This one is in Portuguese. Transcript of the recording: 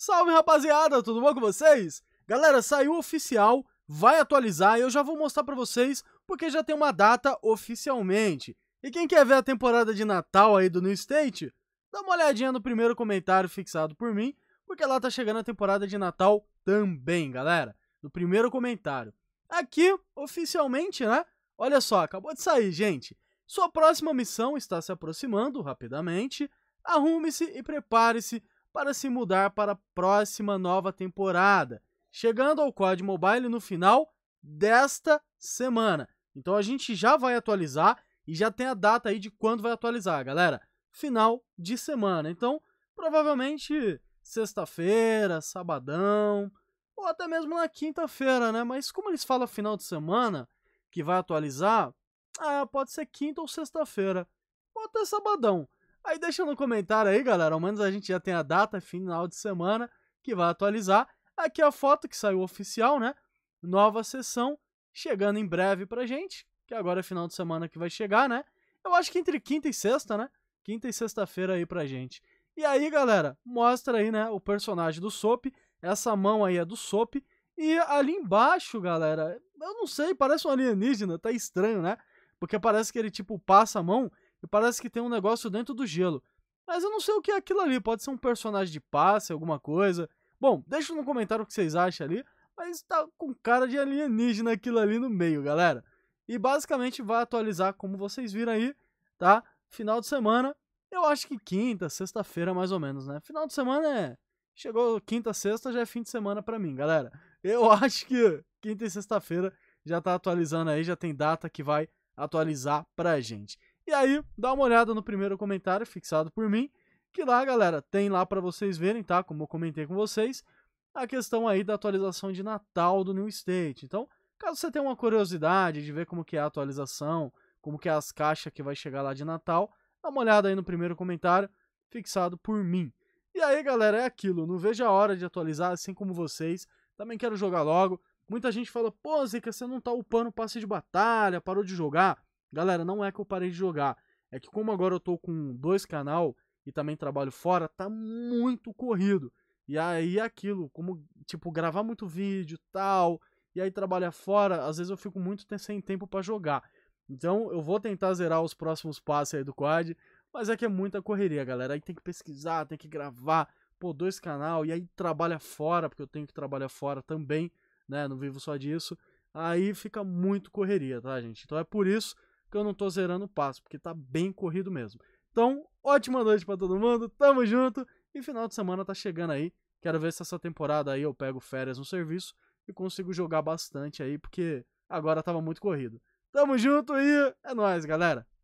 Salve rapaziada, tudo bom com vocês? Galera, saiu oficial, vai atualizar e eu já vou mostrar pra vocês porque já tem uma data oficialmente. E quem quer ver a temporada de Natal aí do New State, dá uma olhadinha no primeiro comentário fixado por mim, porque lá tá chegando a temporada de Natal também, galera. No primeiro comentário. Aqui, oficialmente, né? Olha só, acabou de sair, gente. Sua próxima missão está se aproximando rapidamente. Arrume-se e prepare-se para se mudar para a próxima nova temporada, chegando ao COD Mobile no final desta semana. Então a gente já vai atualizar e já tem a data aí de quando vai atualizar, galera. Final de semana. Então, provavelmente sexta-feira, sabadão, ou até mesmo na quinta-feira, né? Mas como eles falam final de semana que vai atualizar, ah, pode ser quinta ou sexta-feira, ou até sabadão. Aí deixa no comentário aí, galera. Ao menos a gente já tem a data final de semana que vai atualizar. Aqui é a foto que saiu oficial, né? Nova sessão chegando em breve pra gente, que agora é final de semana que vai chegar, né? Eu acho que entre quinta e sexta, né? Quinta e sexta-feira aí pra gente. E aí, galera, mostra aí, né, o personagem do Soap. Essa mão aí é do Soap. E ali embaixo, galera, eu não sei, parece um alienígena, tá estranho, né? Porque parece que ele, tipo, passa a mão e parece que tem um negócio dentro do gelo. Mas eu não sei o que é aquilo ali, pode ser um personagem de passe, alguma coisa. Bom, deixa no comentário o que vocês acham ali, mas tá com cara de alienígena aquilo ali no meio, galera. E basicamente vai atualizar como vocês viram aí, tá? Final de semana, eu acho que quinta, sexta-feira mais ou menos, né? Final de semana é... Chegou quinta, sexta, já é fim de semana para mim, galera. Eu acho que quinta e sexta-feira já tá atualizando aí, já tem data que vai atualizar pra gente. E aí, dá uma olhada no primeiro comentário fixado por mim, que lá, galera, tem lá para vocês verem, tá? Como eu comentei com vocês, a questão aí da atualização de Natal do New State. Então, caso você tenha uma curiosidade de ver como que é a atualização, como que é as caixas que vai chegar lá de Natal, dá uma olhada aí no primeiro comentário fixado por mim. E aí, galera, é aquilo. Não vejo a hora de atualizar, assim como vocês. Também quero jogar logo. Muita gente fala, pô, Zica, você não tá upando passe de batalha, parou de jogar. Galera, não é que eu parei de jogar. É que como agora eu tô com dois canal e também trabalho fora, tá muito corrido. E aí é aquilo, como, tipo, gravar muito vídeo tal, e aí trabalhar fora, às vezes eu fico muito sem tempo para jogar. Então eu vou tentar zerar os próximos passos aí do quad, mas é que é muita correria, galera. Aí tem que pesquisar, tem que gravar, pô, dois canal, e aí trabalha fora, porque eu tenho que trabalhar fora também, né? Não vivo só disso. Aí fica muito correria, tá, gente? Então é por isso que eu não tô zerando o passo, porque tá bem corrido mesmo. Então, ótima noite para todo mundo, tamo junto e final de semana tá chegando aí. Quero ver se essa temporada aí eu pego férias no serviço e consigo jogar bastante aí, porque agora tava muito corrido. Tamo junto e é nóis, galera!